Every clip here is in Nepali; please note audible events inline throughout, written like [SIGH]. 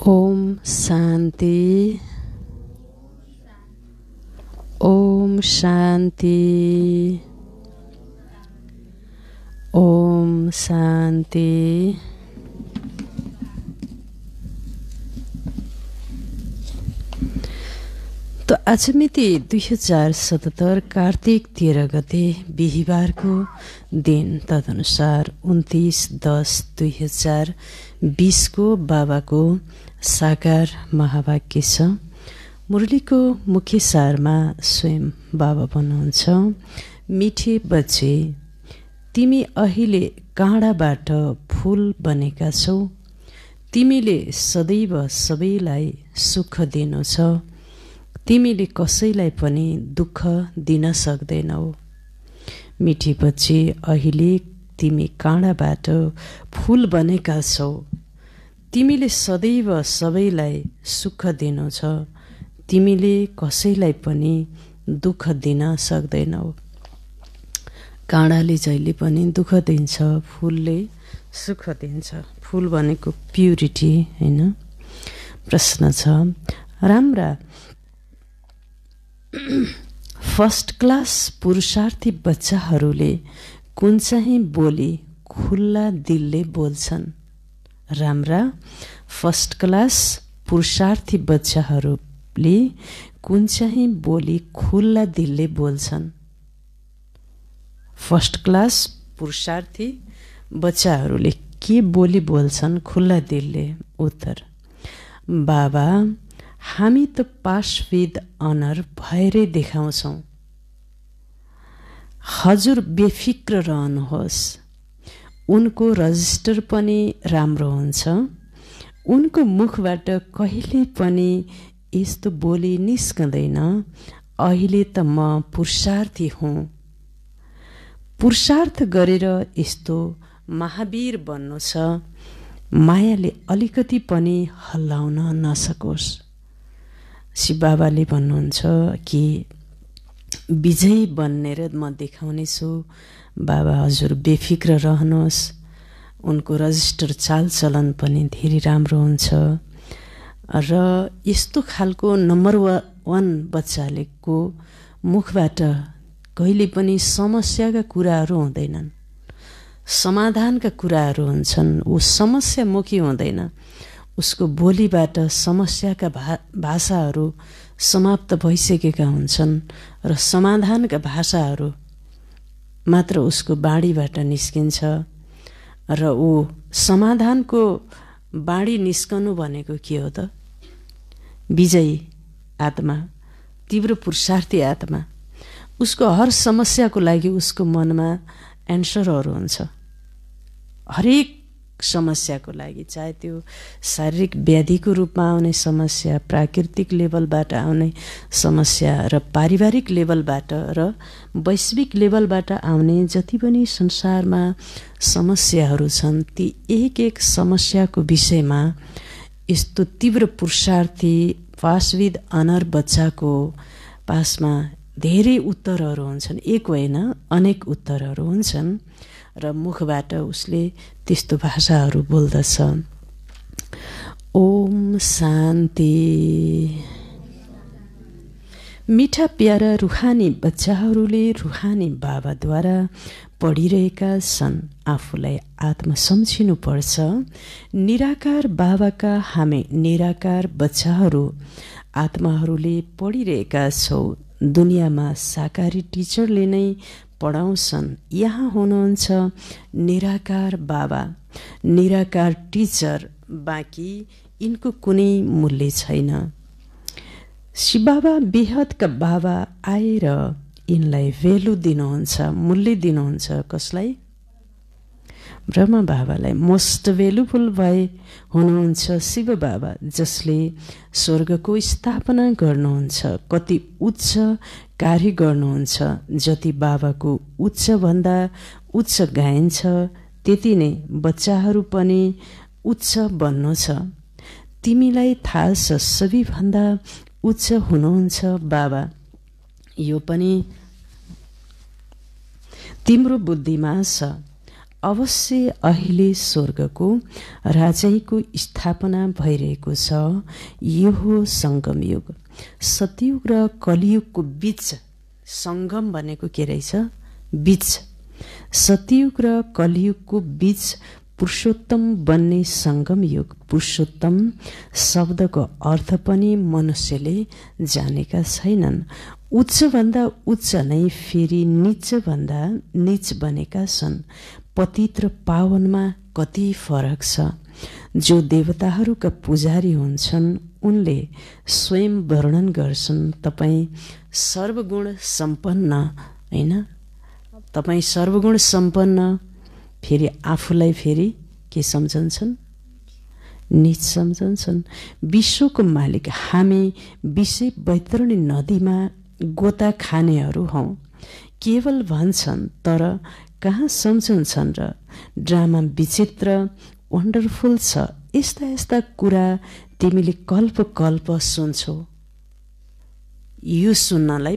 ओम शान्ति ओम शान्ति ओम शान्ति त आज मिति दुई हजार सतहत्तर कार्तिक तेह्र गते बिहिबारको दिन तदनुसार उन्तिस दस दुई हजार बिसको बाबाको साकार महावाक्य छ मुरलीको मुख्य सारमा स्वयं बाबा भन्नुहुन्छ मिठे बच्चे तिमी अहिले काँडाबाट फुल बनेका छौ तिमीले सदैव सबैलाई सुख दिनु छ तिमीले कसैलाई पनि दुःख दिन सक्दैनौ मिठीपछि अहिले तिमी काँडाबाट फुल बनेका छौ तिमीले सदैव सबैलाई सुख दिनु छ तिमीले कसैलाई पनि दुःख दिन सक्दैनौ काँडाले जहिले पनि दुःख दिन्छ फुलले सुख दिन्छ फुल भनेको प्युरिटी होइन प्रश्न छ राम्रा फर्स्ट क्लास पुरुषार्थी बच्चाहरूले कुन चाहिँ बोली खुल्ला दिलले बोल्छन् राम्रा फर्स्ट क्लास पुरुषार्थी बच्चाहरूले कुन चाहिँ बोली खुल्ला दिलले बोल्छन् फर्स्ट क्लास पुरुषार्थी बच्चाहरूले के बोली बोल्छन् खुल्ला दिलले उत्तर बाबा हामी त पास विद अनर भएरै देखाउँछौँ हजुर बेफिक्र रहनुहोस् उनको रजिस्टर पनि राम्रो हुन्छ उनको मुखबाट कहिले पनि यस्तो बोली निस्कँदैन अहिले त म पुरुषार्थी हुँ पुरुषार्थ गरेर यस्तो महावीर बन्नु छ मायाले अलिकति पनि हल्लाउन नसकोस् शिव बाबाले भन्नुहुन्छ कि विजय बन्नेर म देखाउनेछु बाबा हजुर बेफिक्र रहनुहोस् उनको रजिस्टर चालचलन पनि धेरै राम्रो हुन्छ र यस्तो खालको नम्बर वा वान बच्चालेको मुखबाट कहिले पनि समस्याका कुराहरू हुँदैनन् समाधानका कुराहरू हुन्छन् ऊ समस्यामुखी हुँदैन उसको बोलीबाट समस्याका भा भाषाहरू समाप्त भइसकेका हुन्छन् र समाधानका भाषाहरू मात्र उसको बाढीबाट निस्किन्छ र ऊ समाधानको बाढी निस्कनु भनेको के हो त विजयी आत्मा तीव्र पुरुषार्थी आत्मा उसको हर समस्याको लागि उसको मनमा एन्सरहरू हुन्छ हरेक समस्याको लागि चाहे त्यो शारीरिक व्याधिको रूपमा आउने समस्या प्राकृतिक लेभलबाट आउने समस्या र पारिवारिक लेभलबाट र वैश्विक लेभलबाट आउने जति पनि संसारमा समस्याहरू छन् ती एक एक समस्याको विषयमा यस्तो तीव्र पुरुषार्थी पासविद अनर बच्चाको पासमा धेरै उत्तरहरू हुन्छन् एक होइन अनेक उत्तरहरू हुन्छन् र मुखबाट उसले त्यस्तो भाषाहरू बोल्दछ ओम शान्ति मिठा प्यारा रुहानी बच्चाहरूले रुहानी बाबाद्वारा पढिरहेका छन् आफूलाई आत्मा सम्झिनुपर्छ निराकार बाबाका हामी निराकार बच्चाहरू आत्माहरूले पढिरहेका छौँ दुनियाँमा साकारी टिचरले नै पढाउँछन् यहाँ हुनुहुन्छ निराकार बाबा निराकार टिचर बाँकी यिनको कुनै मूल्य छैन शिवबाबा बेहदका बाबा आएर यिनलाई भेल्यु दिनुहुन्छ मूल्य दिनुहुन्छ कसलाई ब्रह्म बाबालाई मोस्ट भेल्युफुल भए हुनुहुन्छ शिव बाबा जसले स्वर्गको स्थापना गर्नुहुन्छ कति उच्च कार्य गर्नुहुन्छ जति बाबाको उच्चभन्दा उच्च गाइन्छ त्यति नै बच्चाहरू पनि उच्च बन्नु छ तिमीलाई थाहा छ सबैभन्दा उच्च हुनुहुन्छ बाबा यो पनि तिम्रो बुद्धिमा छ अवश्य अहिले स्वर्गको राजाको स्थापना भइरहेको छ यो हो सङ्गम युग सतयुग र कलियुगको बीच सङ्गम भनेको के रहेछ बीच सतयुग र कलियुगको बीच पुरुषोत्तम बन्ने सङ्गम युग पुरुषोत्तम शब्दको अर्थ पनि मनुष्यले जानेका छैनन् उच्चभन्दा उच्च नै फेरि निचभन्दा निच बनेका छन् पतित्र र पावनमा कति फरक छ जो देवताहरूका पुजारी हुन्छन् उनले स्वयं वर्णन गर्छन् तपाईँ सर्वगुण सम्पन्न होइन तपाईँ सर्वगुण सम्पन्न फेरि आफूलाई फेरि के सम्झन्छन् निज सम्झन्छन् विश्वको मालिक हामी विषय वैतरणी नदीमा गोता खानेहरू हौँ केवल भन्छन् तर कहाँ सम्झन्छन् र ड्रामा विचित्र वन्डरफुल छ यस्ता यस्ता कुरा तिमीले कल्प कल्प सुन्छौ यो सुन्नलाई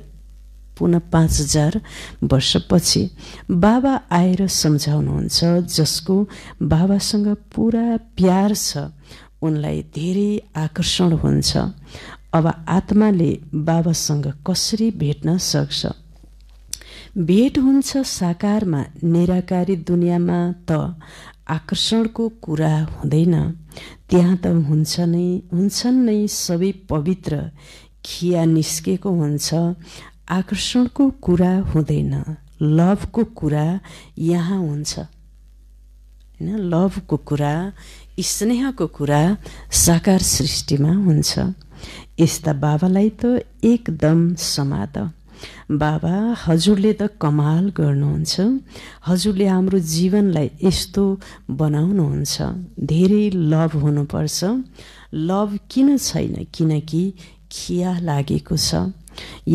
पुनः पाँच हजार वर्षपछि बाबा आएर सम्झाउनुहुन्छ जसको बाबासँग पुरा प्यार छ उनलाई धेरै आकर्षण हुन्छ अब आत्माले बाबासँग कसरी भेट्न सक्छ भेट हुन्छ साकारमा निराकारी दुनियाँमा त आकर्षणको कुरा हुँदैन त्यहाँ त हुन्छ नै हुन्छन् नै सबै पवित्र खिया निस्केको हुन्छ आकर्षणको कुरा हुँदैन लभको कुरा यहाँ हुन्छ होइन लभको कुरा स्नेहको कुरा साकार सृष्टिमा हुन्छ यस्ता बाबालाई त एकदम समात बाबा हजुरले त कमाल गर्नुहुन्छ हजुरले हाम्रो जीवनलाई यस्तो बनाउनुहुन्छ धेरै लभ हुनुपर्छ लभ किन छैन किनकि खिया लागेको छ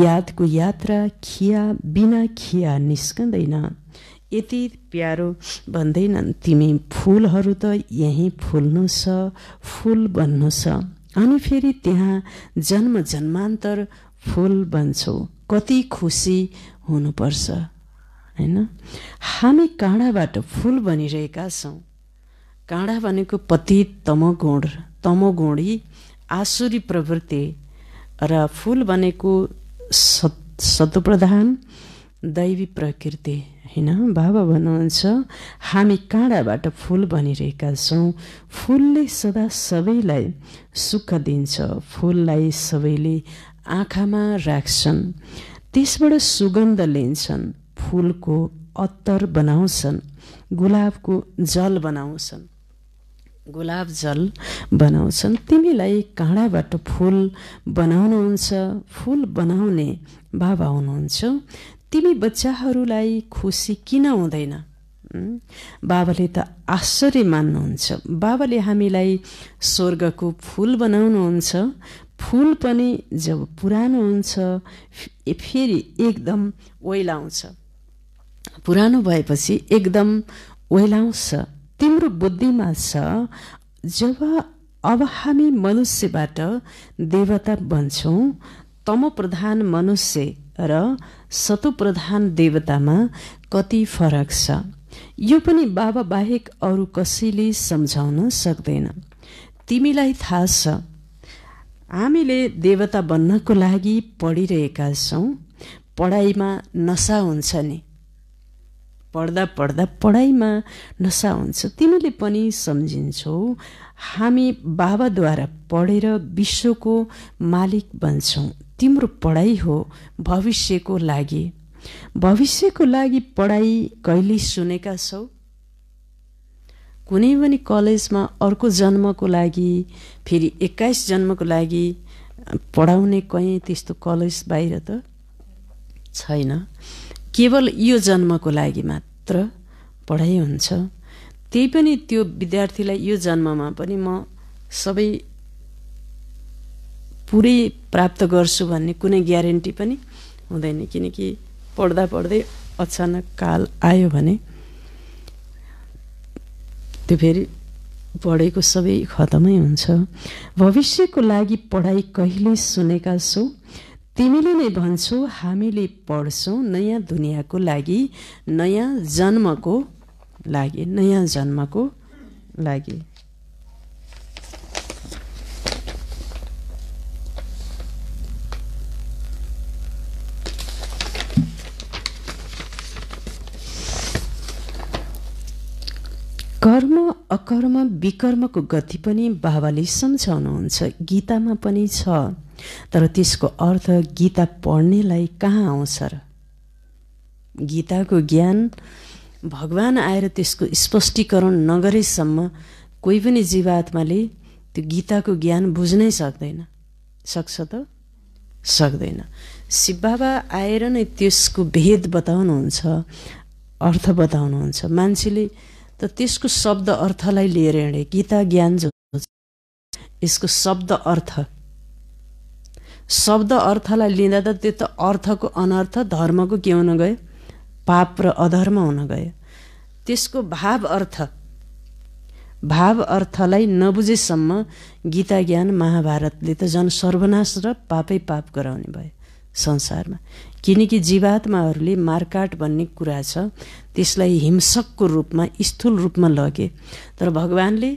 यादको यात्रा खिया बिना खिया निस्कँदैन यति प्यारो भन्दैनन् तिमी फुलहरू त यहीँ फुल्नु छ फुल बन्नु छ अनि फेरि त्यहाँ जन्म जन्मान्तर फुल बन्छौ कति खुसी हुनुपर्छ होइन हामी काँडाबाट फुल बनिरहेका छौँ काँडा भनेको पति तमोगुण तमोगुणी आसुरी प्रवृत्ति र फुल भनेको सत् दैवी प्रकृति होइन बाबा भन्नुहुन्छ हामी काँडाबाट फुल बनिरहेका छौँ फुलले सदा सबैलाई सुख दिन्छ फुललाई सबैले आँखामा राख्छन् त्यसबाट सुगन्ध लिन्छन् फुलको अत्तर बनाउँछन् गुलाबको जल बनाउँछन् गुलाब जल बनाउँछन् तिमीलाई काँडाबाट फुल बनाउनुहुन्छ फुल बनाउने बाबा हुनुहुन्छ तिमी बच्चाहरूलाई खुसी किन हुँदैन बाबाले त आश्चर्य मान्नुहुन्छ बाबाले हामीलाई स्वर्गको फुल बनाउनुहुन्छ फुल पनि जब पुरानो हुन्छ फेरि एकदम ओइलाउँछ पुरानो भएपछि एकदम ओइलाउँछ तिम्रो बुद्धिमा छ जब अब हामी मनुष्यबाट देवता बन्छौँ तम प्रधान मनुष्य र सतो प्रधान देवतामा कति फरक छ यो पनि बाबा बाहेक अरू कसैले सम्झाउन सक्दैन तिमीलाई थाहा छ हामीले देवता बन्नको लागि पढिरहेका छौँ पढाइमा नसा हुन्छ नि पढ्दा पढ्दा पढाइमा नसा हुन्छ तिमीले पनि सम्झिन्छौ हामी बाबाद्वारा पढेर विश्वको मालिक बन्छौँ तिम्रो पढाइ हो भविष्यको लागि भविष्यको लागि पढाइ कहिले सुनेका छौ कुनै पनि कलेजमा अर्को जन्मको लागि फेरि एक्काइस जन्मको लागि पढाउने कहीँ त्यस्तो कलेज बाहिर त छैन केवल यो जन्मको लागि मात्र पढाइ हुन्छ त्यही पनि त्यो विद्यार्थीलाई यो जन्ममा पनि म सबै पुरै प्राप्त गर्छु भन्ने कुनै ग्यारेन्टी पनि हुँदैन किनकि पढ्दा पढ्दै अचानक काल आयो भने त्यो फेरि पढेको सबै खतमै हुन्छ भविष्यको लागि पढाइ कहिले सुनेका छौ तिमीले नै भन्छौ हामीले पढ्छौँ नयाँ दुनियाँको लागि नयाँ जन्मको लागि नयाँ जन्मको लागि कर्म अकर्म विकर्मको गति पनि बाबाले सम्झाउनुहुन्छ गीतामा पनि छ तर त्यसको अर्थ गीता पढ्नेलाई कहाँ आउँछ र गीताको ज्ञान भगवान आएर त्यसको स्पष्टीकरण नगरेसम्म कोही पनि जीवात्माले त्यो गीताको ज्ञान बुझ्नै सक्दैन सक्छ त सक्दैन शिव बाबा आएर नै त्यसको भेद बताउनुहुन्छ अर्थ बताउनुहुन्छ मान्छेले त्यसको शब्द अर्थलाई लिएर हिँडे गीता ज्ञान जो यसको शब्द अर्थ शब्द अर्थलाई लिँदा त त्यो त अर्थको अनर्थ धर्मको के हुन गयो पाप र अधर्म हुन गयो त्यसको भाव अर्थ भाव अर्थलाई नबुझेसम्म गीता ज्ञान महाभारतले त झन् सर्वनाश र पापै पाप गराउने भयो संसारमा किनकि जीवात्माहरूले मार्काट भन्ने कुरा छ त्यसलाई हिंसकको रूपमा स्थूल रूपमा लगे तर भगवान्ले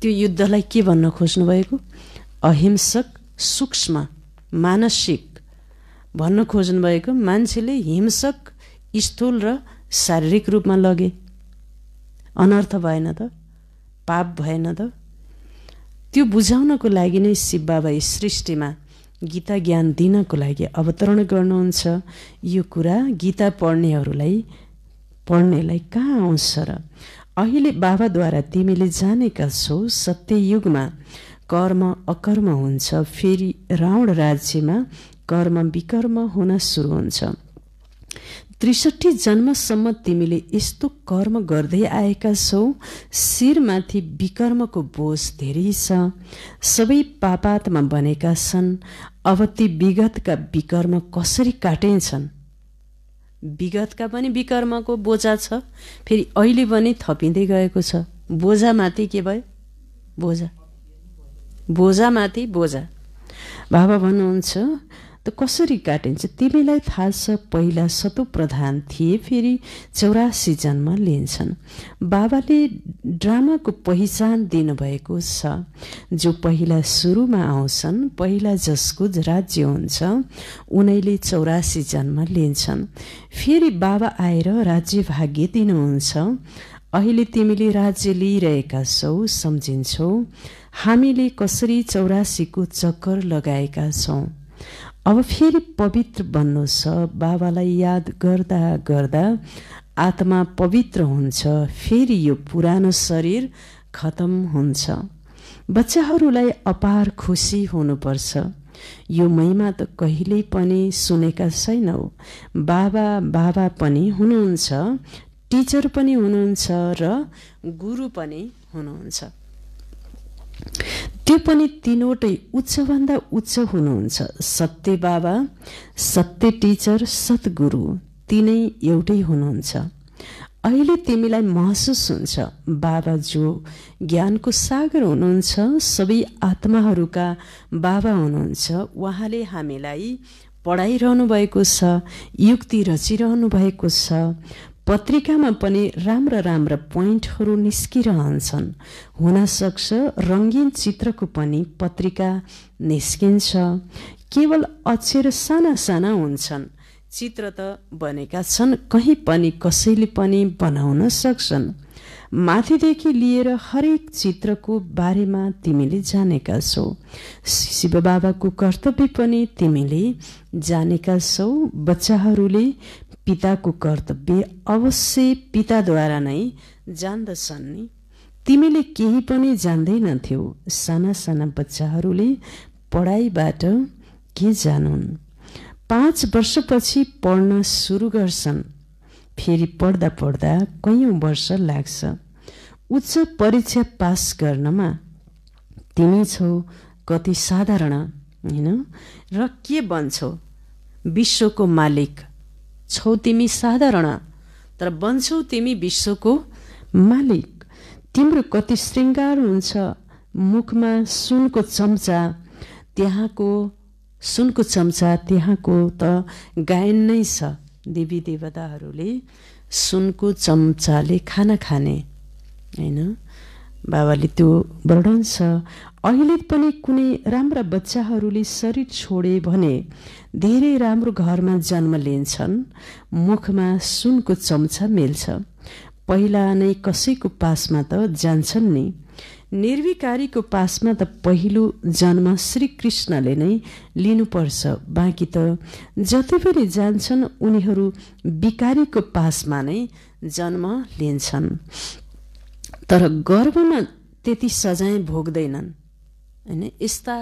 त्यो युद्धलाई के भन्न खोज्नुभएको अहिंसक सूक्ष्म मानसिक भन्न खोज्नुभएको मान्छेले हिंसक स्थूल र शारीरिक रूपमा लगे अनर्थ भएन त पाप भएन त त्यो बुझाउनको लागि नै शिव बाबा सृष्टिमा गीता ज्ञान दिनको लागि अवतरण गर्नुहुन्छ यो कुरा गीता पढ्नेहरूलाई पढ्नेलाई कहाँ आउँछ र अहिले बाबाद्वारा तिमीले जानेका छौ सत्ययुगमा कर्म अकर्म हुन्छ फेरि रावण राज्यमा कर्म विकर्म हुन सुरु हुन्छ त्रिसठी जन्मसम्म तिमीले यस्तो कर्म गर्दै आएका छौ शिरमाथि विकर्मको बोझ धेरै छ सबै पापातमा बनेका छन् अब ती विगतका विकर्म कसरी काटिन्छन् विगतका पनि विकर्मको बोझा छ फेरि अहिले पनि थपिँदै गएको छ बोझामाथि के भयो बोझा बोझामाथि बोझा बाबा भन्नुहुन्छ त कसरी काटिन्छ तिमीलाई थाहा छ पहिला सतो प्रधान थिए फेरि चौरासी जन्म लिन्छन् बाबाले ड्रामाको पहिचान दिनुभएको छ जो पहिला सुरुमा आउँछन् पहिला जसको राज्य हुन्छ उनैले चौरासी जन्म लिन्छन् फेरि बाबा आएर राज्य भाग्य दिनुहुन्छ अहिले तिमीले राज्य लिइरहेका छौ सम्झिन्छौ हामीले कसरी चौरासीको चक्कर लगाएका छौँ अब फेरि पवित्र बन्नु छ बाबालाई याद गर्दा गर्दा आत्मा पवित्र हुन्छ फेरि यो पुरानो शरीर खतम हुन्छ बच्चाहरूलाई अपार खुसी हुनुपर्छ यो महिमा त कहिल्यै पनि सुनेका छैनौ बाबा बाबा पनि हुनुहुन्छ टिचर पनि हुनुहुन्छ र गुरु पनि हुनुहुन्छ त्यो पनि तिनवटै उच्चभन्दा उच्च हुनुहुन्छ सत्य बाबा सत्य टिचर सतगुरु तिनै एउटै हुनुहुन्छ अहिले तिमीलाई महसुस हुन्छ बाबा जो ज्ञानको सागर हुनुहुन्छ सबै आत्माहरूका बाबा हुनुहुन्छ उहाँले हामीलाई पढाइरहनु भएको छ युक्ति रचिरहनु भएको छ पत्रिकामा पनि राम्रा राम्रा पोइन्टहरू निस्किरहन्छन् हुनसक्छ रङ्गीन चित्रको पनि पत्रिका निस्किन्छ केवल अक्षर साना साना हुन्छन् चित्र त बनेका छन् कहीँ पनि कसैले पनि बनाउन सक्छन् माथिदेखि लिएर हरेक चित्रको बारेमा तिमीले जानेका छौ शिव बाबाको कर्तव्य पनि तिमीले जानेका छौ बच्चाहरूले पिताको कर्तव्य अवश्य पिताद्वारा नै जान्दछन् नि तिमीले केही पनि जान्दैनथ्यौ साना साना बच्चाहरूले पढाइबाट के जानुन् पाँच वर्षपछि पढ्न सुरु गर्छन् फेरि पढ्दा पढ्दा कैयौँ वर्ष लाग्छ उच्च परीक्षा पास गर्नमा तिमी छौ कति साधारण होइन र के बन्छौ विश्वको मालिक छौ तिमी साधारण तर बन्छौ तिमी विश्वको मालिक तिम्रो कति शृङ्गार हुन्छ मुखमा सुनको चम्चा त्यहाँको सुनको चम्चा त्यहाँको त गायन नै छ देवी देवताहरूले सुनको चम्चाले खाना खाने होइन बाबाले त्यो वर्णन छ अहिले पनि कुनै राम्रा बच्चाहरूले शरीर छोडे भने धेरै राम्रो घरमा जन्म लिन्छन् मुखमा सुनको चम्चा मिल्छ पहिला नै कसैको पासमा त जान्छन् नि निर्विकारीको पासमा त पहिलो जन्म श्रीकृष्णले नै लिनुपर्छ बाँकी त जति पनि जान्छन् उनीहरू विकारीको पासमा नै जन्म लिन्छन् तर गर्वमा त्यति सजाय भोग्दैनन् होइन यस्ता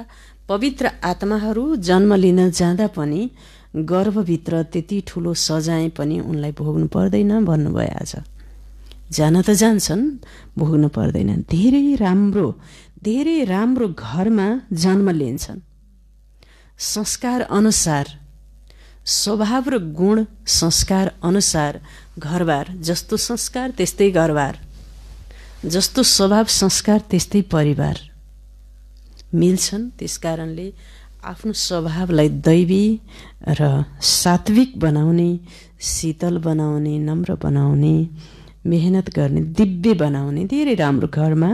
पवित्र आत्माहरू जन्म लिन जाँदा पनि गर्भभित्र त्यति ठुलो सजाय पनि उनलाई भोग्नु पर्दैन भन्नुभयो आज जान त जान्छन् भोग्नु पर्दैन धेरै राम्रो धेरै राम्रो घरमा जन्म लिन्छन् संस्कार अनुसार स्वभाव र गुण संस्कार अनुसार घरबार जस्तो संस्कार त्यस्तै घरबार जस्तो स्वभाव संस्कार त्यस्तै परिवार मिल्छन् त्यस कारणले आफ्नो स्वभावलाई दैवी र सात्विक बनाउने शीतल बनाउने नम्र बनाउने मेहनत गर्ने दिव्य बनाउने धेरै राम्रो घरमा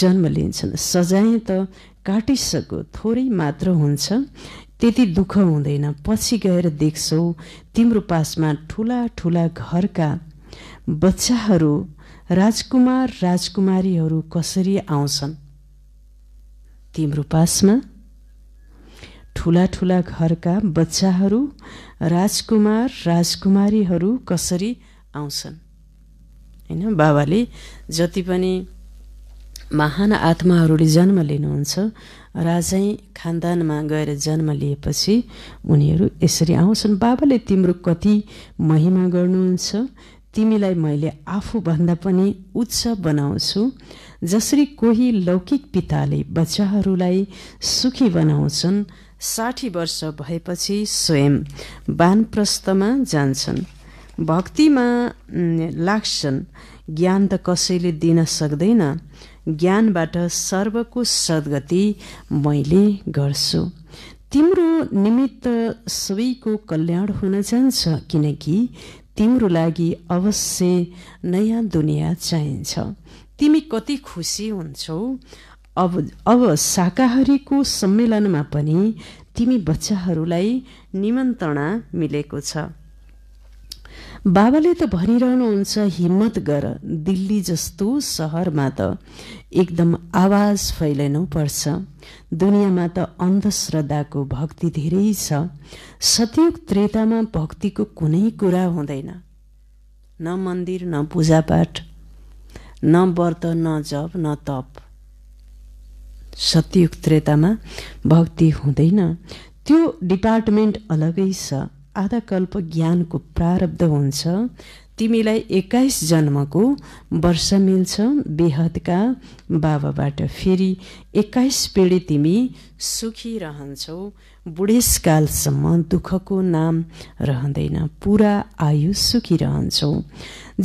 जन्म लिन्छन् सजाय त काटिसक्यो थोरै मात्र हुन्छ त्यति दुःख हुँदैन पछि गएर देख्छौ तिम्रो पासमा ठुला ठुला घरका बच्चाहरू राजकुमार राजकुमारीहरू कसरी आउँछन् तिम्रो पासमा ठुला ठुला घरका बच्चाहरू राजकुमार राजकुमारीहरू कसरी आउँछन् होइन बाबाले जति पनि महान आत्माहरूले जन्म लिनुहुन्छ राजै खानदानमा गएर जन्म लिएपछि उनीहरू यसरी आउँछन् बाबाले तिम्रो कति महिमा गर्नुहुन्छ तिमीलाई मैले आफूभन्दा पनि उच्च बनाउँछु जसरी कोही लौकिक पिताले बच्चाहरूलाई सुखी बनाउँछन् साठी वर्ष भएपछि स्वयं वानप्रस्थमा जान्छन् भक्तिमा लाग्छन् ज्ञान त कसैले दिन सक्दैन ज्ञानबाट सर्वको सद्गति मैले गर्छु तिम्रो निमित्त सबैको कल्याण हुन जान्छ किनकि तिम्रो लागि अवश्य नयाँ दुनियाँ चाहिन्छ तिमी कति खुसी हुन्छौ अब अब शाकाहारीको सम्मेलनमा पनि तिमी बच्चाहरूलाई निमन्त्रणा मिलेको छ बाबाले त भनिरहनुहुन्छ हिम्मत गर दिल्ली जस्तो सहरमा त एकदम आवाज फैलाइनु पर्छ दुनियाँमा त अन्धश्रद्धाको भक्ति धेरै छ सतयुग त्रेतामा भक्तिको कुनै कुरा हुँदैन न मन्दिर न पूजापाठ न व्रत न जप न तप सत्ययुग त्रेतामा भक्ति हुँदैन त्यो डिपार्टमेन्ट अलगै छ आधा कल्प ज्ञानको प्रारब्ध हुन्छ तिमीलाई एक्काइस जन्मको वर्ष मिल्छ बेहदका बाबाबाट फेरि एक्काइस पिँढी तिमी सुखी रहन्छौ बुढेसकालसम्म दुःखको नाम रहँदैन पुरा आयु सुखी रहन्छौ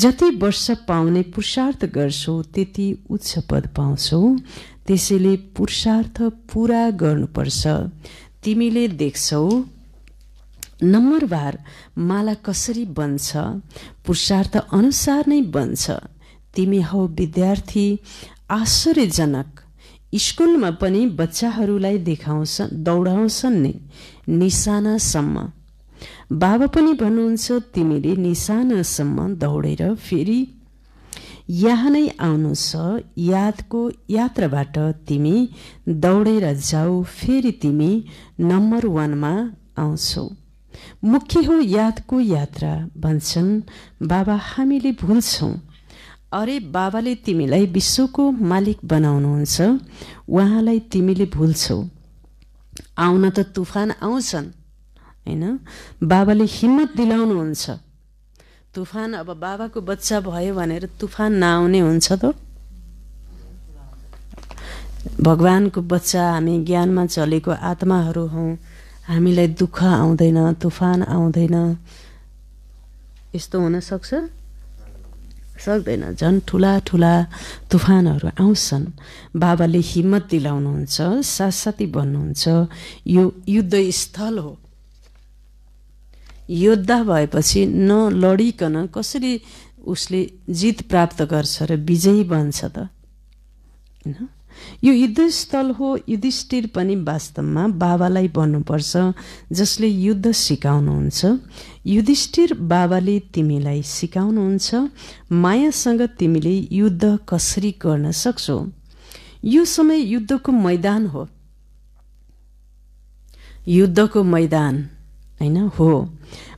जति वर्ष पाउने पुरुषार्थ गर्छौ त्यति उच्च पद पाउँछौ त्यसैले पुरुषार्थ पुरा गर्नुपर्छ तिमीले देख्छौ नम्बरबार माला कसरी बन्छ पुरुषार्थ अनुसार नै बन्छ तिमी हौ विद्यार्थी आश्चर्यजनक स्कुलमा पनि बच्चाहरूलाई देखाउँछ दौडाउँछन् नै निशानासम्म बाबा पनि भन्नुहुन्छ तिमीले निशानासम्म दौडेर फेरि यहाँ नै आउनु छ यादको यात्राबाट तिमी दौडेर जाऊ फेरि तिमी नम्बर वानमा आउँछौ मुख्य हो यादको यात्रा भन्छन् बाबा हामीले भुल्छौँ अरे बाबाले तिमीलाई विश्वको मालिक बनाउनुहुन्छ उहाँलाई तिमीले भुल्छौ आउन त तुफान आउँछन् होइन बाबाले हिम्मत दिलाउनुहुन्छ तुफान अब बाबाको बच्चा भयो भनेर तुफान नआउने हुन्छ त भगवानको बच्चा हामी ज्ञानमा चलेको आत्माहरू हौ हामीलाई दुःख आउँदैन तुफान आउँदैन यस्तो हुनसक्छ सक्दैन झन् ठुला ठुला तुफानहरू आउँछन् बाबाले हिम्मत दिलाउनुहुन्छ साथसाथी भन्नुहुन्छ यो युद्धस्थल हो योद्धा भएपछि न नलडिकन कसरी उसले जित प्राप्त गर्छ र विजयी बन्छ त होइन यो युद्धस्थल हो युधिष्ठिर पनि वास्तवमा बाबालाई बन्नुपर्छ जसले युद्ध सिकाउनुहुन्छ युधिष्ठिर बाबाले तिमीलाई सिकाउनुहुन्छ मायासँग तिमीले युद्ध कसरी गर्न सक्छौ यो समय युद्धको मैदान हो युद्धको मैदान होइन हो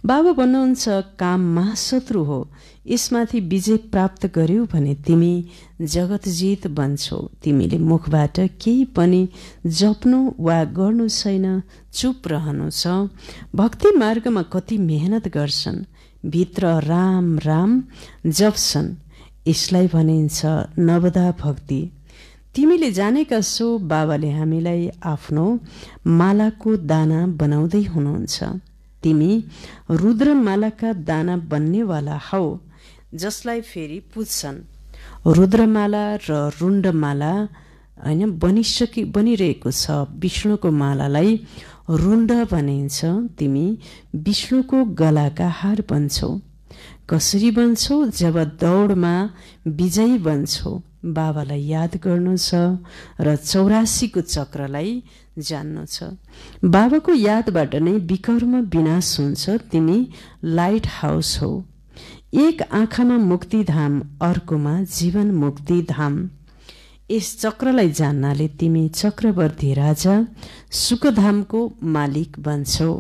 बाबा भन्नुहुन्छ काममा शत्रु हो यसमाथि विजय प्राप्त गर्यौ भने तिमी जगतजित बन्छौ तिमीले मुखबाट केही पनि जप्नु वा गर्नु छैन चुप रहनु छ भक्ति मार्गमा कति मेहनत गर्छन् भित्र राम राम जप्छन् यसलाई भनिन्छ नवदा भक्ति तिमीले जानेका सो बाबाले हामीलाई आफ्नो मालाको दाना बनाउँदै हुनुहुन्छ तिमी रुद्रमालाका दाना बन्नेवाला हौ जसलाई फेरि पुज्छन् रुद्रमाला र रुण्डमाला होइन बनिसकि बनिरहेको छ विष्णुको मालालाई रुण्ड भनिन्छ तिमी विष्णुको गलाका हार बन्छौ कसरी बन्छौ जब दौडमा विजयी बन्छौ बाबालाई याद गर्नु छ र चौरासीको चक्रलाई जान्नु छ बाबाको यादबाट नै विकर्म विनाश हुन्छ तिमी लाइट हाउस हो एक आँखामा मुक्तिधाम अर्कोमा जीवन मुक्तिधाम यस चक्रलाई जान्नाले तिमी चक्रवर्ती राजा सुखधामको मालिक बन्छौ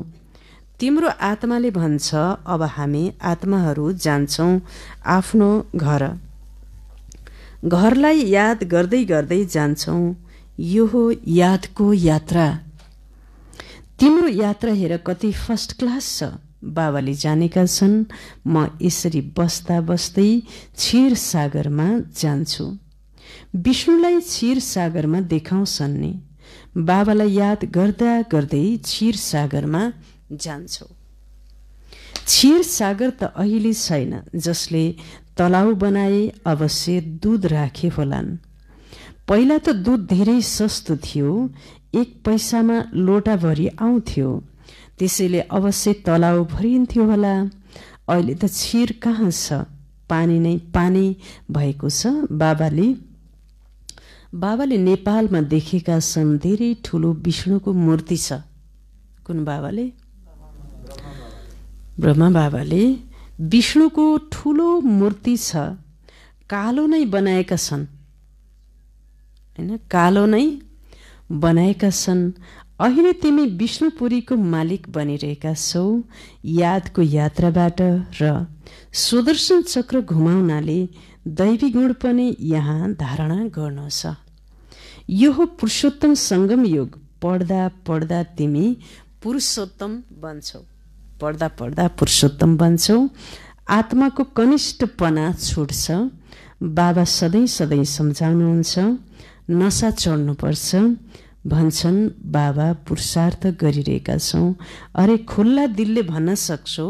तिम्रो आत्माले भन्छ अब हामी आत्माहरू जान्छौँ आफ्नो घर घरलाई याद गर्दै गर्दै जान्छौँ यो हो यादको यात्रा तिम्रो यात्रा हेर कति फर्स्ट क्लास छ बाबाले जानेका छन् म यसरी बस्दा बस्दै सागरमा जान्छु विष्णुलाई सागरमा देखाउँछन् नि बाबालाई याद गर्दा गर्दै सागरमा जान्छौ सागर त अहिले छैन जसले तलाउ बनाए अवश्य दुध राखे होलान् पहिला त दुध धेरै सस्तो थियो एक पैसामा लोटाभरि आउँथ्यो त्यसैले अवश्य तलाउ भरिन्थ्यो होला अहिले त छिर कहाँ छ पानी नै पानी भएको छ बाबाले बाबाले नेपालमा देखेका छन् धेरै ठुलो विष्णुको मूर्ति छ कुन बाबाले ब्रह्मा बाबाले विष्णुको ठुलो मूर्ति छ कालो नै बनाएका छन् होइन कालो नै बनाएका छन् अहिले तिमी विष्णुपुरीको मालिक बनिरहेका छौ यादको यात्राबाट र सुदर्शन चक्र घुमाउनाले दैवी गुण पनि यहाँ धारणा गर्नु छ यो हो पुरुषोत्तम सङ्गम योग पढ्दा पढ्दा तिमी पुरुषोत्तम बन्छौ पढ्दा पढ्दा पुरुषोत्तम बन्छौँ आत्माको कनिष्ठपना छुट्छ बाबा सधैँ सधैँ सम्झाउनुहुन्छ नसा चढ्नुपर्छ भन्छन् बाबा पुरुषार्थ गरिरहेका छौँ अरे खुल्ला दिलले भन्न सक्छौ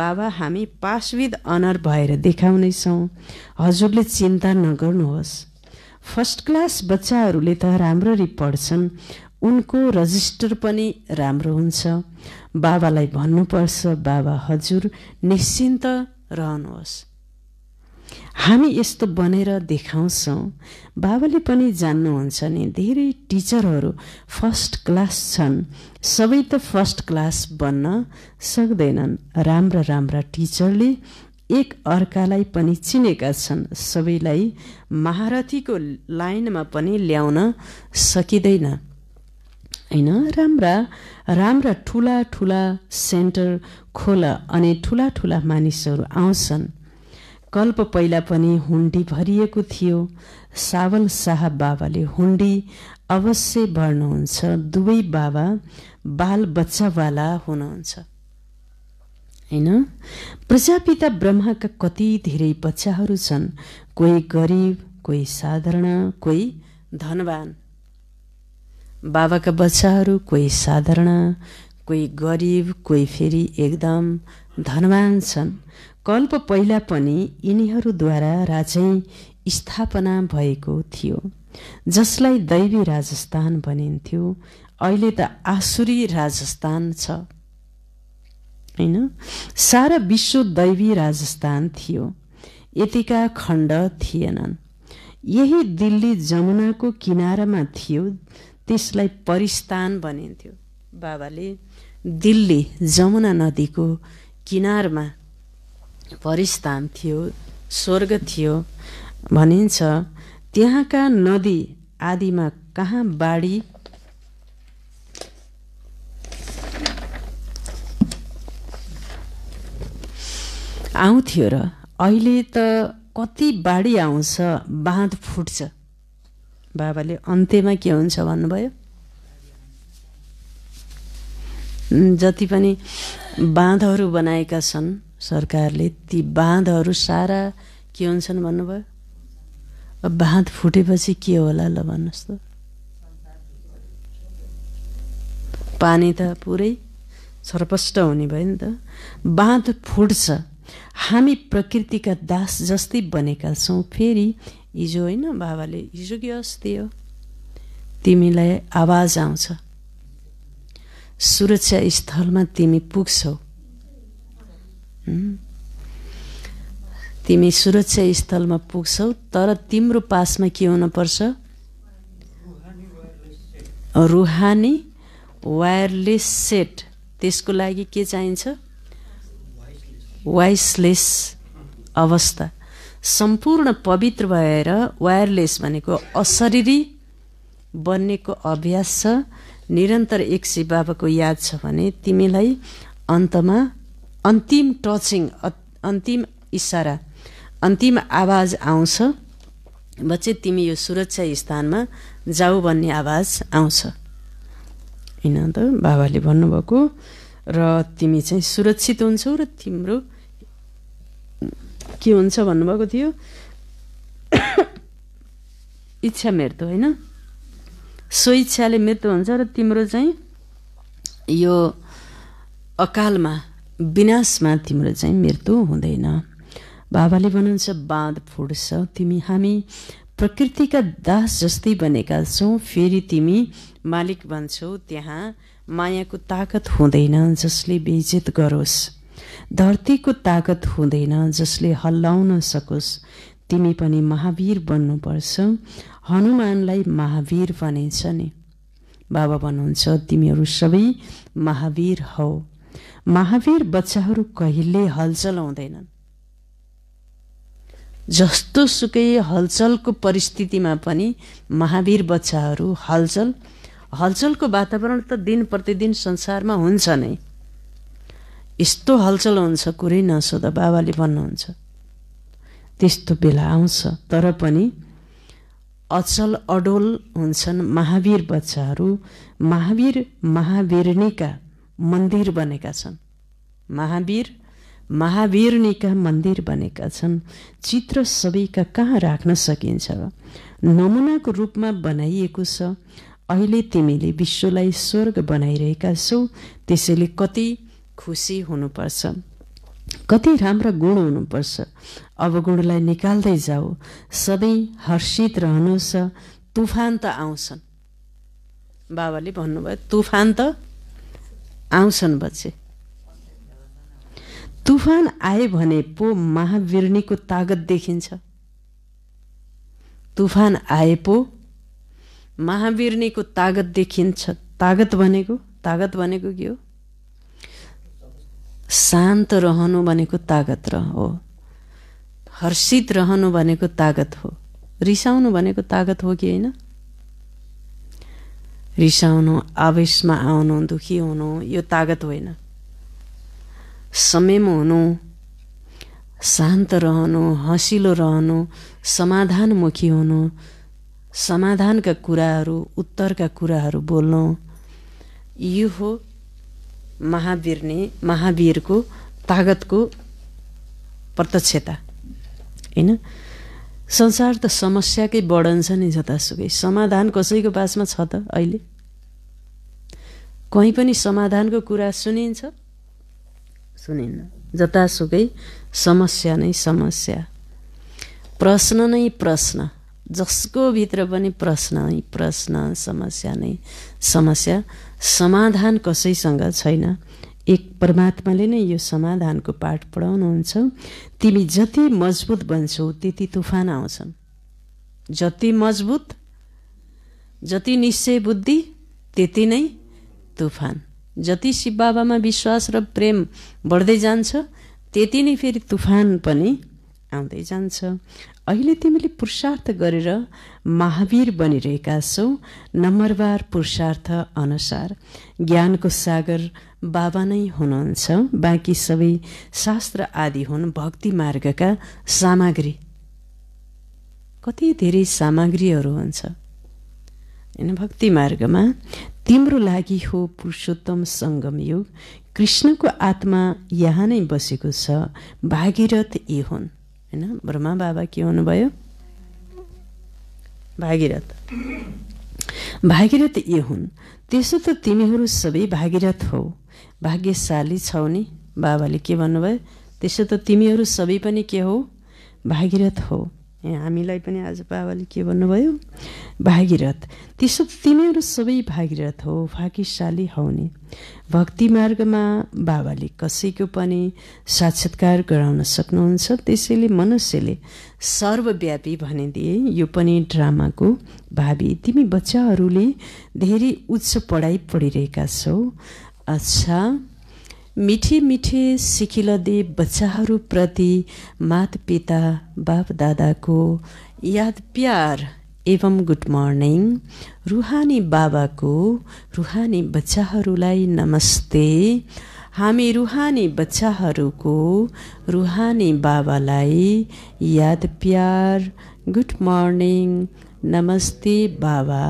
बाबा हामी पास पासविद अनर भएर देखाउनेछौँ हजुरले चिन्ता नगर्नुहोस् फर्स्ट क्लास बच्चाहरूले त राम्ररी पढ्छन् उनको रजिस्टर पनि राम्रो हुन्छ बाबालाई भन्नुपर्छ बाबा हजुर निश्चिन्त रहनुहोस् हामी यस्तो बनेर देखाउँछौँ बाबाले पनि जान्नुहुन्छ नि धेरै टिचरहरू फर्स्ट क्लास छन् सबै त फर्स्ट क्लास बन्न सक्दैनन् राम्रा राम्रा टिचरले एक अर्कालाई पनि चिनेका छन् सबैलाई महारथीको लाइनमा पनि ल्याउन सकिँदैन होइन राम्रा राम्रा ठुला ठुला सेन्टर खोल अनि ठुला ठुला मानिसहरू आउँछन् कल्प पहिला पनि हुन्डी भरिएको थियो सावल शाह बाबाले हुन्डी अवश्य भर्नुहुन्छ दुवै बाबा बाल बच्चावाला हुनुहुन्छ होइन प्रजापिता ब्रह्माका कति धेरै बच्चाहरू छन् कोही गरिब कोही साधारण कोही धनवान बाबाका बच्चाहरू कोही साधारण कोही गरिब कोही फेरि एकदम धनवान छन् कल्प पहिला पनि यिनीहरूद्वारा राजै स्थापना भएको थियो जसलाई दैवी राजस्थान भनिन्थ्यो अहिले त आसुरी राजस्थान छ होइन सारा विश्व दैवी राजस्थान थियो यतिका खण्ड थिएनन् यही दिल्ली जमुनाको किनारामा थियो त्यसलाई परिस्तान भनिन्थ्यो बाबाले दिल्ली जमुना नदीको किनारमा परिस्तान थियो स्वर्ग थियो भनिन्छ त्यहाँका नदी आदिमा कहाँ बाढी आउँथ्यो र अहिले त कति बाढी आउँछ बाँध फुट्छ बाबाले अन्त्यमा के हुन्छ भन्नुभयो जति पनि बाँधहरू बनाएका छन् सरकारले ती बाँधहरू सारा के हुन्छन् भन्नुभयो बाँध फुटेपछि के होला ल भन्नुहोस् त पानी त पुरै सर्पष्ट हुने भयो नि त बाँध फुट्छ हामी प्रकृतिका दास जस्तै बनेका छौँ फेरि हिजो होइन बाबाले हिजो कि अस्ति हो तिमीलाई आवाज आउँछ सुरक्षा स्थलमा तिमी पुग्छौ तिमी सुरक्षा स्थलमा पुग्छौ तर तिम्रो पासमा के हुनुपर्छ रुहानी वायरलेस सेट त्यसको लागि के चाहिन्छ वाइसलेस अवस्था सम्पूर्ण पवित्र भएर वायरलेस भनेको अशरीरी बन्नेको अभ्यास छ निरन्तर एक शिव बाबाको याद छ भने तिमीलाई अन्तमा अन्तिम टचिङ अन्तिम इसारा अन्तिम आवाज आउँछ बच्चे तिमी यो सुरक्षा स्थानमा जाऊ भन्ने आवाज आउँछ होइन त बाबाले भन्नुभएको र तिमी चाहिँ सुरक्षित हुन्छौ र तिम्रो के हुन्छ भन्नुभएको थियो [COUGHS] इच्छा मृत्यु होइन स्वेच्छाले मृत्यु हुन्छ र तिम्रो चाहिँ यो अकालमा विनाशमा तिम्रो चाहिँ मृत्यु हुँदैन बाबाले भन्नुहुन्छ बाँध फुट्छ तिमी हामी प्रकृतिका दास जस्तै बनेका छौँ फेरि तिमी मालिक भन्छौ त्यहाँ मायाको ताकत हुँदैन जसले बेजित गरोस् धरतीको तागत हुँदैन जसले हल्लाउन सकोस् तिमी पनि महावीर बन्नुपर्छ हनुमानलाई महावीर भनेछ नि बाबा भन्नुहुन्छ तिमीहरू सबै महावीर हौ महावीर बच्चाहरू कहिले हलचल हुँदैनन् जस्तो सुकै हलचलको परिस्थितिमा पनि महावीर बच्चाहरू हलचल हलचलको वातावरण त दिन प्रतिदिन संसारमा हुन्छ नै यस्तो हलचल हुन्छ कुरै नसोध बाबाले भन्नुहुन्छ त्यस्तो बेला आउँछ तर पनि अचल अडोल हुन्छन् महावीर बच्चाहरू महावीर महावीरणीका मन्दिर बनेका छन् महावीर महावीरणीका मन्दिर बनेका छन् चित्र सबैका कहाँ राख्न सकिन्छ नमुनाको रूपमा बनाइएको छ अहिले तिमीले विश्वलाई स्वर्ग बनाइरहेका छौ त्यसैले कति खुसी हुनुपर्छ कति राम्रा गुण हुनुपर्छ अवगुणलाई निकाल्दै जाऊ सधैँ हर्षित रहनुहोस् तुफान त आउँछन् बाबाले भन्नुभयो तुफान त आउँछन् बच्चे तुफान आए भने पो महावीरनीको तागत देखिन्छ तुफान आए पो महावीरनीको तागत देखिन्छ तागत भनेको तागत भनेको के हो शान्त रहनु भनेको तागत र हो हर्षित रहनु भनेको तागत हो रिसाउनु भनेको तागत हो कि होइन रिसाउनु आवेशमा आउनु दुखी हुनु यो तागत होइन समयमा हुनु शान्त रहनु हँसिलो रहनु समाधानमुखी हुनु समाधानका कुराहरू उत्तरका कुराहरू बोल्नु यो हो महावीर नै महावीरको तागतको प्रत्यक्षता होइन संसार त समस्याकै वर्णन नि जतासुकै समाधान कसैको पासमा छ त अहिले कहीँ पनि समाधानको कुरा सुनिन्छ सुनिन्न जतासुकै समस्या नै समस्या प्रश्न नै प्रश्न जसको भित्र पनि प्रश्न नै प्रश्न समस्या नै समस्या समाधान कसैसँग छैन एक परमात्माले नै यो समाधानको पाठ पढाउनुहुन्छ तिमी जति मजबुत बन्छौ त्यति तुफान आउँछन् जति मजबुत जति निश्चय बुद्धि त्यति नै तुफान जति शिव बाबामा विश्वास र प्रेम बढ्दै जान्छ त्यति नै फेरि तुफान पनि आउँदै जान्छ अहिले तिमीले पुरुषार्थ गरेर महावीर बनिरहेका छौ नम्बरवार पुरुषार्थ अनुसार ज्ञानको सागर बाबा नै हुनुहुन्छ बाँकी सबै शास्त्र आदि हुन् भक्ति मार्गका सामग्री कति धेरै सामग्रीहरू हुन्छ होइन भक्ति मार्गमा तिम्रो लागि हो पुरुषोत्तम सङ्गम युग कृष्णको आत्मा यहाँ नै बसेको छ भागीरथ यी हुन् होइन ब्रह्मा बाबा के हुनुभयो भागीरथ भागीरथ यी हुन् त्यसो त तिमीहरू सबै भागीरथ हो भाग्यशाली छौ नि बाबाले के भन्नुभयो त्यसो त तिमीहरू सबै पनि के हो भागीरथ हो हामीलाई पनि आज बाबाले के भन्नुभयो भागीरथ त्यसो तिमीहरू सबै भागीरथ हो भाग्यशाली हौने भक्ति मार्गमा बाबाले कसैको पनि साक्षात्कार गराउन सक्नुहुन्छ त्यसैले मनुष्यले सर्वव्यापी भनिदिए यो पनि ड्रामाको भावी तिमी बच्चाहरूले धेरै उच्च पढाइ पढिरहेका छौ अच्छा मिठी मिठी सिकिलदे बच्चाहरूप्रति बाप दादाको याद प्यार एवं गुड मर्निङ रुहानी बाबाको रुहानी बच्चाहरूलाई नमस्ते हामी रुहानी बच्चाहरूको रुहानी बाबालाई याद प्यार गुड मर्निङ नमस्ते बाबा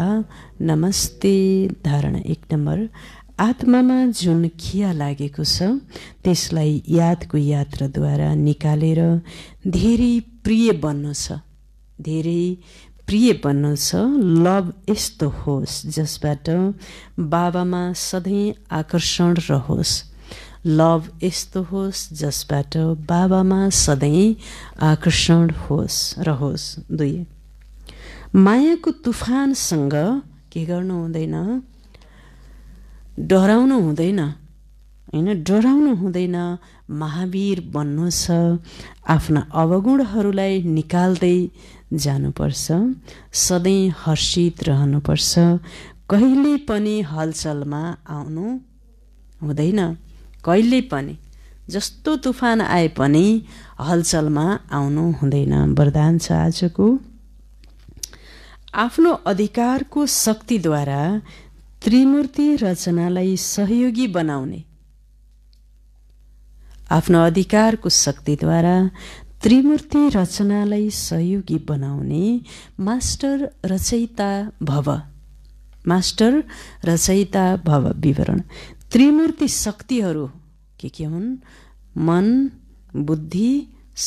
नमस्ते धारणा एक नम्बर आत्मामा जुन खिया लागेको छ त्यसलाई यादको यात्राद्वारा निकालेर धेरै प्रिय बन्न छ धेरै प्रिय बन्न छ लभ यस्तो होस् जसबाट बाबामा सधैँ आकर्षण रहोस् लभ यस्तो होस् जसबाट बाबामा सधैँ आकर्षण होस् रहोस् दुई मायाको तुफानसँग के गर्नु हुँदैन डराउनु हुँदैन होइन डराउनु हुँदैन महावीर बन्नु छ आफ्ना अवगुणहरूलाई निकाल्दै जानुपर्छ सधैँ हर्षित रहनुपर्छ कहिले पनि हलचलमा आउनु हुँदैन कहिले पनि जस्तो तुफान आए पनि हलचलमा आउनु हुँदैन वरदान छ आजको आफ्नो अधिकारको शक्तिद्वारा त्रिमूर्ति रचनालाई सहयोगी बनाउने आफ्नो अधिकारको शक्तिद्वारा त्रिमूर्ति रचनालाई सहयोगी बनाउने मास्टर रचयिता भव मास्टर रचयिता भव विवरण त्रिमूर्ति शक्तिहरू के के हुन् मन बुद्धि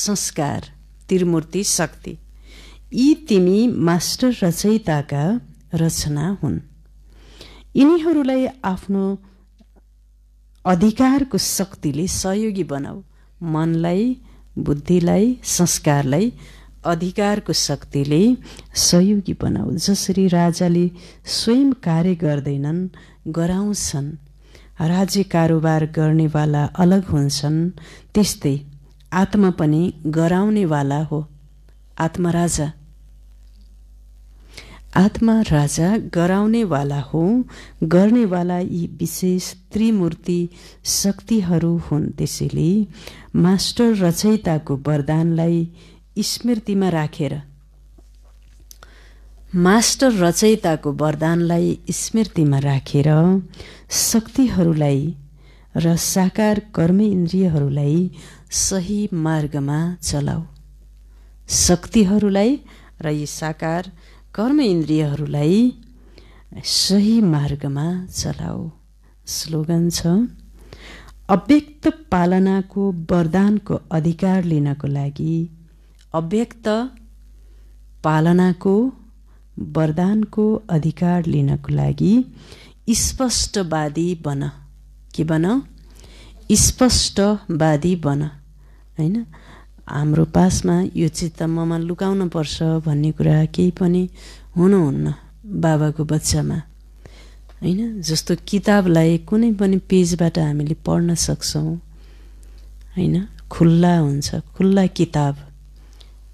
संस्कार त्रिमूर्ति शक्ति यी तिमी मास्टर रचयिताका रचना हुन् यिनीहरूलाई आफ्नो अधिकारको शक्तिले सहयोगी बनाऊ मनलाई बुद्धिलाई संस्कारलाई अधिकारको शक्तिले सहयोगी बनाऊ जसरी राजाले स्वयं कार्य गर्दैनन् गराउँछन् राज्य कारोबार गर्नेवाला अलग हुन्छन् त्यस्तै आत्मा पनि गराउनेवाला हो आत्मराजा आत्मा राजा गराउनेवाला हो गर्नेवाला यी विशेष त्रिमूर्ति शक्तिहरू हुन् त्यसैले मास्टर रचयिताको वरदानलाई स्मृतिमा राखेर मास्टर रचयिताको वरदानलाई स्मृतिमा राखेर शक्तिहरूलाई र साकार कर्म इन्द्रियहरूलाई सही मार्गमा चलाऊ शक्तिहरूलाई र यी साकार कर्म इन्द्रियहरूलाई सही मार्गमा चलाऊ स्लोगन छ अव्यक्त पालनाको वरदानको अधिकार लिनको लागि अव्यक्त पालनाको वरदानको अधिकार लिनको लागि स्पष्टवादी बन के बन स्पष्टवादी बन होइन हाम्रो पासमा यो चित्त ममा लुकाउनु पर्छ भन्ने कुरा केही पनि हुनुहुन्न बाबाको बच्चामा होइन जस्तो किताबलाई कुनै पनि पेजबाट हामीले पढ्न सक्छौँ होइन खुल्ला हुन्छ खुल्ला किताब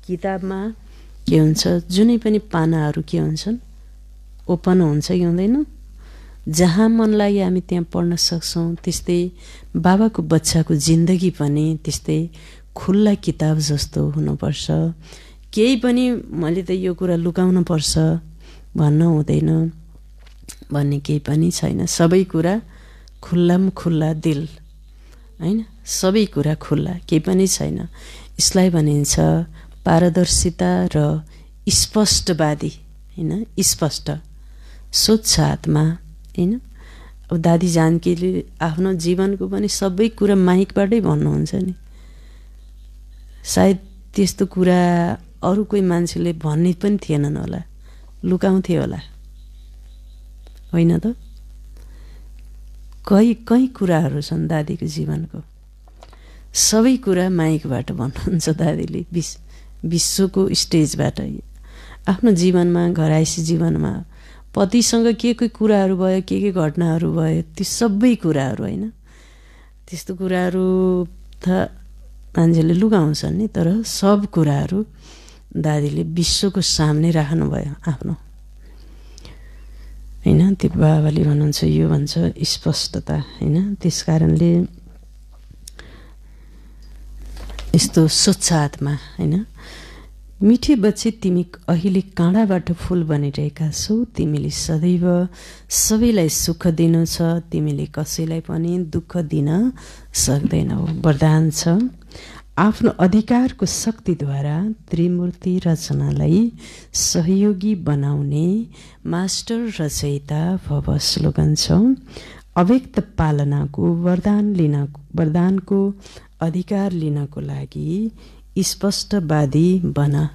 किताबमा के हुन्छ जुनै पनि पानाहरू के हुन्छन् ओपन हुन्छ कि हुँदैन जहाँ मन लाग्यो हामी त्यहाँ पढ्न सक्छौँ त्यस्तै बाबाको बच्चाको जिन्दगी पनि त्यस्तै खुल्ला किताब जस्तो हुनुपर्छ केही पनि मैले त यो कुरा लुकाउनु पर्छ भन्न हुँदैन भन्ने केही पनि छैन सबै कुरा खुल्लाम खुल्ला दिल होइन सबै कुरा खुल्ला केही पनि छैन यसलाई भनिन्छ पारदर्शिता र स्पष्टवादी होइन स्पष्ट स्वच्छ आत्मा होइन अब दादी जानकीले आफ्नो जीवनको पनि सबै कुरा माइकबाटै भन्नुहुन्छ नि सायद त्यस्तो कुरा अरू कोही मान्छेले भन्ने पनि थिएनन् होला लुकाउँथे होला होइन त कहीँ कहीँ कुराहरू छन् दादीको जीवनको सबै कुरा माइकबाट भन्नुहुन्छ दादीले विश विश्वको स्टेजबाट आफ्नो जीवनमा घराइसी जीवनमा पतिसँग के के कुराहरू भयो के के घटनाहरू भयो ती सबै कुराहरू होइन त्यस्तो कुराहरू त मान्छेले लुगाउँछन् नि तर सब कुराहरू दादीले विश्वको सामने राख्नुभयो आफ्नो होइन त्यो बाबाले भन्नुहुन्छ यो भन्छ स्पष्टता होइन त्यस कारणले यस्तो स्वच्छ आत्मा होइन मिठी बच्चे तिमी अहिले काँडाबाट फुल बनिरहेका छौ तिमीले सदैव सबैलाई सुख दिनु छ तिमीले कसैलाई पनि दुःख दिन सक्दैनौ वरदान छ आफ्नो अधिकारको शक्तिद्वारा त्रिमूर्ति रचनालाई सहयोगी बनाउने मास्टर रचयिता भव स्लोगन छ अव्यक्त पालनाको वरदान लिन वरदानको अधिकार लिनको लागि स्पष्टवादी बन